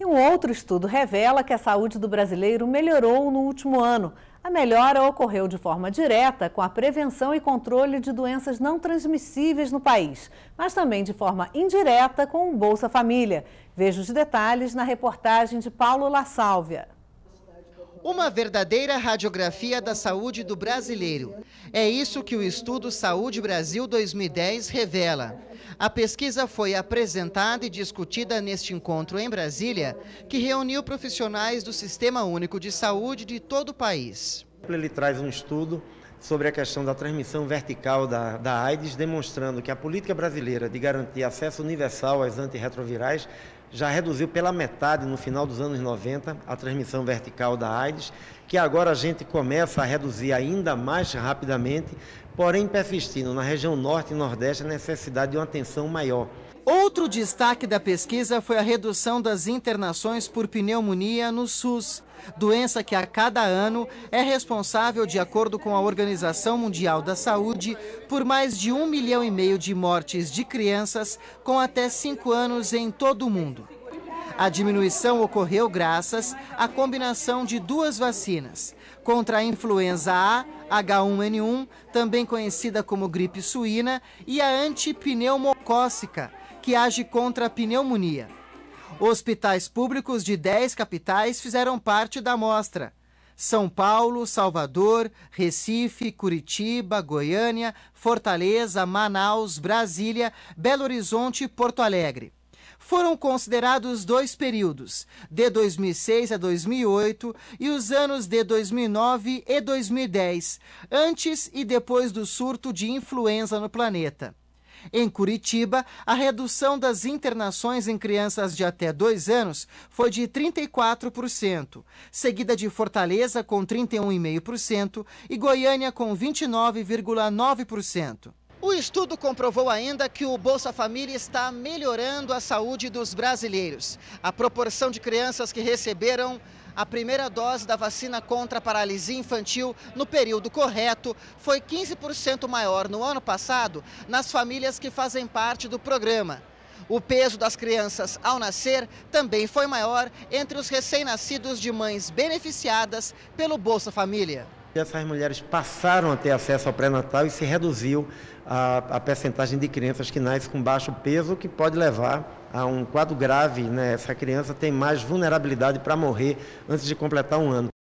E um outro estudo revela que a saúde do brasileiro melhorou no último ano. A melhora ocorreu de forma direta com a prevenção e controle de doenças não transmissíveis no país, mas também de forma indireta com o Bolsa Família. Veja os detalhes na reportagem de Paulo La Sálvia. Uma verdadeira radiografia da saúde do brasileiro. É isso que o estudo Saúde Brasil 2010 revela. A pesquisa foi apresentada e discutida neste encontro em Brasília, que reuniu profissionais do Sistema Único de Saúde de todo o país. Ele traz um estudo sobre a questão da transmissão vertical da, da AIDS, demonstrando que a política brasileira de garantir acesso universal às antirretrovirais já reduziu pela metade no final dos anos 90 a transmissão vertical da AIDS, que agora a gente começa a reduzir ainda mais rapidamente porém persistindo na região norte e nordeste a necessidade de uma atenção maior. Outro destaque da pesquisa foi a redução das internações por pneumonia no SUS, doença que a cada ano é responsável, de acordo com a Organização Mundial da Saúde, por mais de um milhão e meio de mortes de crianças com até cinco anos em todo o mundo. A diminuição ocorreu graças à combinação de duas vacinas contra a influenza A, H1N1, também conhecida como gripe suína, e a antipneumocócica, que age contra a pneumonia. Hospitais públicos de 10 capitais fizeram parte da amostra. São Paulo, Salvador, Recife, Curitiba, Goiânia, Fortaleza, Manaus, Brasília, Belo Horizonte e Porto Alegre foram considerados dois períodos, de 2006 a 2008 e os anos de 2009 e 2010, antes e depois do surto de influenza no planeta. Em Curitiba, a redução das internações em crianças de até dois anos foi de 34%, seguida de Fortaleza com 31,5% e Goiânia com 29,9%. O estudo comprovou ainda que o Bolsa Família está melhorando a saúde dos brasileiros. A proporção de crianças que receberam a primeira dose da vacina contra a paralisia infantil no período correto foi 15% maior no ano passado nas famílias que fazem parte do programa. O peso das crianças ao nascer também foi maior entre os recém-nascidos de mães beneficiadas pelo Bolsa Família. Essas mulheres passaram a ter acesso ao pré-natal e se reduziu a, a percentagem de crianças que nascem com baixo peso, o que pode levar a um quadro grave. Né? Essa criança tem mais vulnerabilidade para morrer antes de completar um ano.